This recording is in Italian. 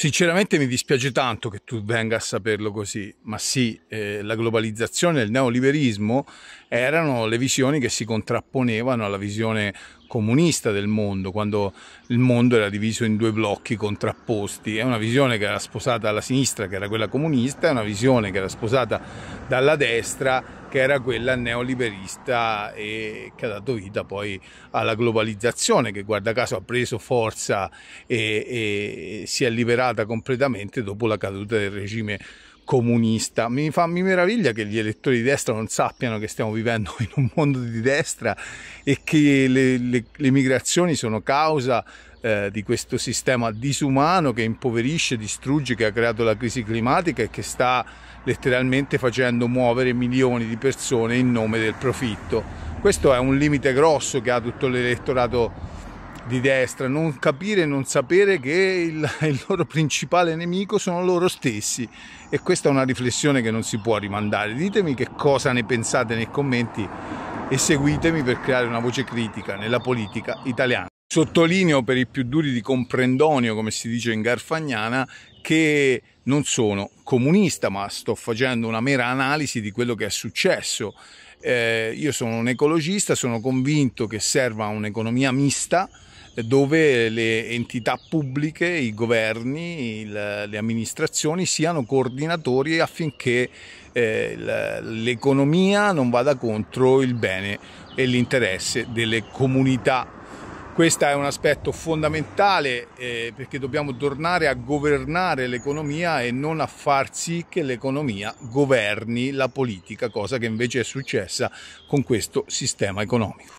Sinceramente mi dispiace tanto che tu venga a saperlo così, ma sì, eh, la globalizzazione e il neoliberismo erano le visioni che si contrapponevano alla visione comunista del mondo, quando il mondo era diviso in due blocchi contrapposti. È una visione che era sposata alla sinistra, che era quella comunista, e una visione che era sposata dalla destra, che era quella neoliberista e che ha dato vita poi alla globalizzazione che guarda caso ha preso forza e, e si è liberata completamente dopo la caduta del regime comunista. Mi, fa, mi meraviglia che gli elettori di destra non sappiano che stiamo vivendo in un mondo di destra e che le, le, le migrazioni sono causa eh, di questo sistema disumano che impoverisce, distrugge, che ha creato la crisi climatica e che sta letteralmente facendo muovere milioni di persone in nome del profitto. Questo è un limite grosso che ha tutto l'elettorato di destra, non capire, non sapere che il, il, loro principale nemico sono loro stessi e questa è una riflessione che non si può rimandare. Ditemi che cosa ne pensate nei commenti e seguitemi per creare una voce critica nella politica italiana. Sottolineo per i più duri di comprendonio, come si dice in garfagnana, che non sono comunista, ma sto facendo una mera analisi di quello che è successo. Eh, io sono un ecologista, sono convinto che serva un'economia mista eh, dove le entità pubbliche, i governi, il, le amministrazioni siano coordinatori affinché eh, l'economia non vada contro il bene e l'interesse delle comunità questo è un aspetto fondamentale eh, perché dobbiamo tornare a governare l'economia e non a far sì che l'economia governi la politica, cosa che invece è successa con questo sistema economico.